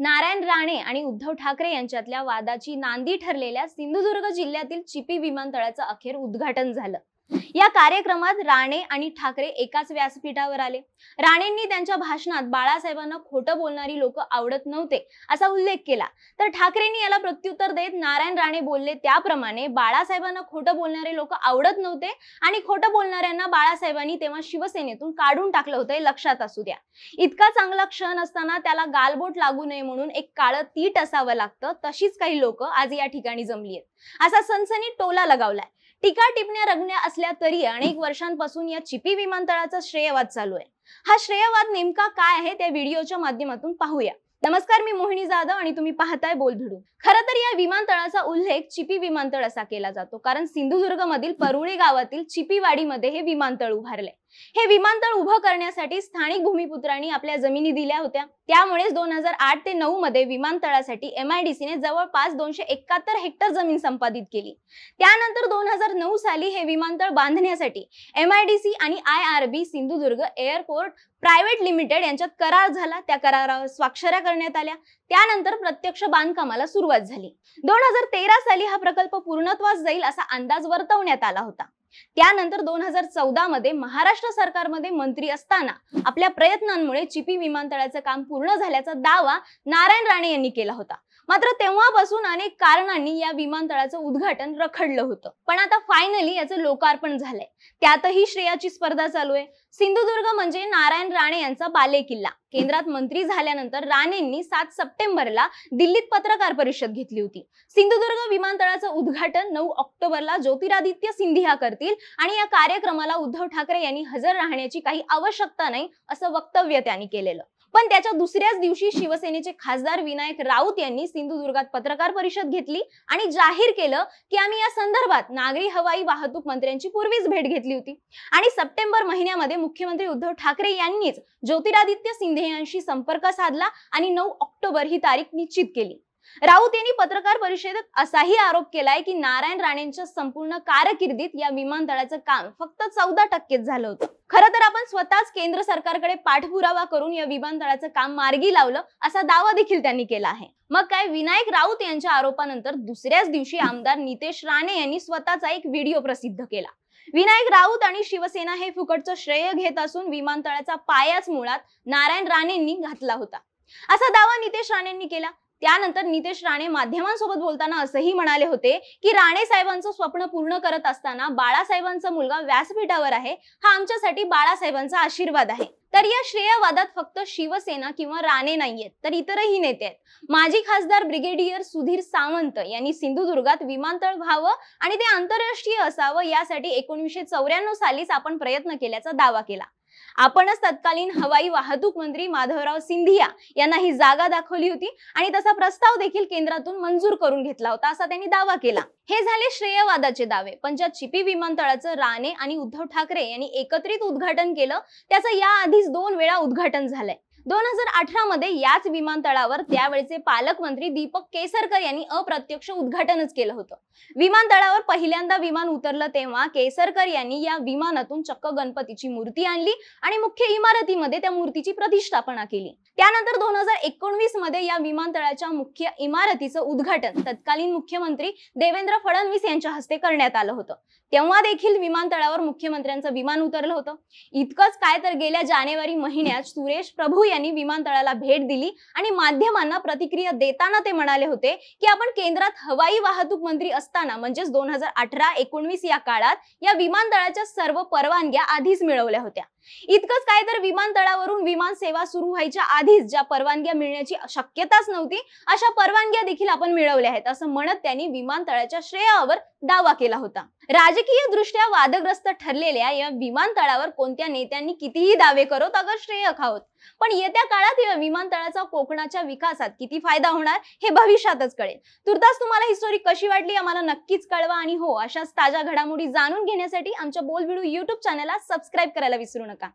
नारायण राणे आणि उद्धव ठाकरे यांच्यातल्या वादाची नांदी ठरलेल्या सिंधुदुर्ग जिल्ह्यातील चिपी विमानतळाचं अखेर उद्घाटन झालं या कार्यक्रमात राणे आणि ठाकरे एकाच व्यासपीठावर आले राणेंनी त्यांच्या भाषणात बाळासाहेबांना खोटं बोलणारी लोक आवडत नव्हते असा उल्लेख केला तर ठाकरेंनी याला प्रत्युत्तर देत नारायण राणे बोलले त्याप्रमाणे बाळासाहेबांना खोटं बोलणारे लोक आवडत नव्हते आणि खोटं बोलणाऱ्यांना बाळासाहेबांनी तेव्हा शिवसेनेतून काढून टाकलं होतं लक्षात असू द्या इतका चांगला क्षण असताना त्याला गालबोट लागू नये म्हणून एक काळं तीट असावं लागतं तशीच काही लोक आज या ठिकाणी जमली आहेत असा सनसनी टोला लगावलाय टीका टिपण्या रगण्या असल्या तरी अनेक वर्षांपासून या चिपी विमानतळाचा श्रेयवाद चालू आहे हा श्रेयवाद नेमका काय आहे त्या व्हिडिओच्या माध्यमातून पाहूया नमस्कार मी मोहिनी जाधव आणि तुम्ही पाहताय बोल भिडू खर तर या विमानतळाचा उल्लेख चिपी विमानतळ असा केला जातो कारण सिंधुदुर्ग मधील परुळे गावातील चिपीवाडीमध्ये हे विमानतळ उभारले हे विमानतळ उभं करण्यासाठी स्थानिक भूमिपुत्रांनी आपल्या जमिनी दिल्या होत्या त्यामुळेच दोन हजार आठ ते नऊ मध्ये विमानतळासाठी एमआयडीसीने जवळपास दोनशे एकाहत्तर हेक्टर जमीन संपादित केली त्यानंतर दोन हजार नऊ साली हे विमानतळ बांधण्यासाठी एमआयडीसी आणि I R B Sindhudurg airport private limited यांच्यात करार झाला त्या करारावर स्वाक्षऱ्या करण्यात आल्या त्यानंतर प्रत्यक्ष बांधकामाला सुरुवात झाली दोन हजार तेरा साली हा प्रकल्प पूर्णत्वास जाईल असा अंदाज वर्तवण्यात आला होता त्यानंतर दोन हजार चौदा मध्ये महाराष्ट्र सरकारमध्ये मंत्री असताना आपल्या प्रयत्नांमुळे चिपी विमानतळाचं काम पूर्ण झाल्याचा दावा नारायण राणे यांनी केला होता मात्र तेव्हापासून अनेक कारणांनी या विमानतळाचं उद्घाटन रखडलं होतं पण आता फायनली याचं लोकार्पण झालंय त्यातही श्रेयाची स्पर्धा चालू आहे सिंधुदुर्ग म्हणजे नारायण राणे यांचा बाले किल्ला केंद्रात मंत्री झाल्यानंतर राणेंनी सात सप्टेंबरला दिल्लीत पत्रकार परिषद घेतली होती सिंधुदुर्ग विमानतळाचं उद्घाटन नऊ ऑक्टोबरला ज्योतिरादित्य सिंधिया करतील आणि या कार्यक्रमाला उद्धव ठाकरे यांनी हजर राहण्याची काही आवश्यकता नाही असं वक्तव्य त्यांनी केलेलं पण त्याच्या दुसऱ्याच दिवशी शिवसेनेचे खासदार विनायक राऊत यांनी सिंधुदुर्गात पत्रकार परिषद घेतली आणि जाहीर केलं की आम्ही या संदर्भात नागरी हवाई वाहतूक मंत्र्यांची पूर्वीच भेट घेतली होती आणि सप्टेंबर महिन्यामध्ये मुख्यमंत्री उद्धव ठाकरे यांनीच ज्योतिरादित्य सिंधे यांशी संपर्क साधला आणि नऊ ऑक्टोबर ही तारीख निश्चित केली राऊत यांनी पत्रकार परिषदेत असाही आरोप केलाय की नारायण राणेंच्या संपूर्ण कारकिर्दीत या विमानतळाचं काम फक्त चौदा टक्केच झालं होतं खरं आपण स्वतःच केंद्र सरकारकडे पाठपुरावा करून या विमानतळाचं काम मार्गी लावलं असा दावा देखील त्यांनी केला आहे मग काय विनायक राऊत यांच्या आरोपानंतर दुसऱ्याच दिवशी आमदार नितेश राणे यांनी स्वतःचा एक व्हिडिओ प्रसिद्ध केला विनायक राऊत आणि शिवसेना हे फुकटचं श्रेय घेत असून विमानतळाचा पायाच मुळात नारायण राणेंनी घातला होता असा दावा नितेश राणेंनी केला त्यानंतर नितेश राणे माध्यमांसोबत बोलताना असंही म्हणाले होते की राणे साहेबांचं स्वप्न पूर्ण करत असताना बाळासाहेबांचा मुलगा व्यासपीठावर आहे हा आमच्यासाठी बाळासाहेबांचा आशीर्वाद आहे तर या श्रेयवादात फक्त शिवसेना किंवा राणे नाहीयेत तर इतरही नेते आहेत माजी खासदार ब्रिगेडियर सुधीर सावंत यांनी सिंधुदुर्गात विमानतळ व्हावं आणि ते आंतरराष्ट्रीय असावं यासाठी एकोणीसशे चौऱ्याण्णव सालीच आपण प्रयत्न केल्याचा दावा केला आपणच तत्कालीन हवाई वाहतूक मंत्री माधवराव सिंधिया यांना ही जागा दाखवली होती आणि तसा प्रस्ताव देखील केंद्रातून मंजूर करून घेतला होता असा त्यांनी दावा केला हे झाले श्रेयवादाचे दावे पण ज्या चिपी विमानतळाचं राणे आणि उद्धव ठाकरे यांनी एकत्रित उद्घाटन केलं त्याचं याआधीच दोन वेळा उद्घाटन झालंय दोन हजार अठरा मध्ये याच विमानतळावर त्यावेळेचे पालकमंत्री दीपक केसरकर यांनी अप्रत्यक्ष उद्घाटनच केलं होतं विमानतळावर पहिल्यांदा विमान उतरलं तेव्हा केसरकर यांनी या विमानातून चक्क गणपतीची मूर्ती आणली आणि मुख्य इमारतीमध्ये त्या मूर्तीची प्रतिष्ठापना केली त्यानंतर दोन हजार एकोणवीस मध्ये या विमानतळाच्या मुख्य इमारतीचं उद्घाटन तत्कालीन मुख्यमंत्री देवेंद्र फडणवीस यांच्या हस्ते करण्यात आलं होतं तेव्हा देखील विमानतळावर मुख्यमंत्र्यांचं विमान उतरलं होतं इतकंच काय तर गेल्या जानेवारी महिन्यात सुरेश प्रभू यांनी विमानतळाला भेट दिली आणि माध्यमांना प्रतिक्रिया देताना ते म्हणाले होते की आपण केंद्रात हवाई वाहतूक मंत्री असताना म्हणजेच दोन हजार अठरा एकोणवीस या काळात या विमानतळाच्या सर्व परवानग्या आधीच मिळवल्या होत्या इतकंच काय तर विमानतळावरून विमान सेवा सुरू व्हायच्या आधीच ज्या परवानग्या मिळण्याची शक्यताच नव्हती अशा परवानग्या देखील आपण मिळवल्या आहेत असं म्हणत त्यांनी विमानतळाच्या श्रेयावर दावा केला होता राजकीय दृष्ट्या वादग्रस्त ठरलेल्या या विमानतळावर कोणत्या नेत्यांनी कितीही दावे करत अगर श्रेय खावत पण येत्या काळात या विमानतळाचा कोकणाच्या विकासात किती फायदा होणार हे भविष्यातच कळेल तुर्तास तुम्हाला ही स्टोरी कशी वाटली आम्हाला नक्कीच कळवा आणि हो अशाच ताज्या घडामोडी जाणून घेण्यासाठी आमच्या बोलबिडू युट्यूब चॅनलला सबस्क्राईब करायला विसरू नका のか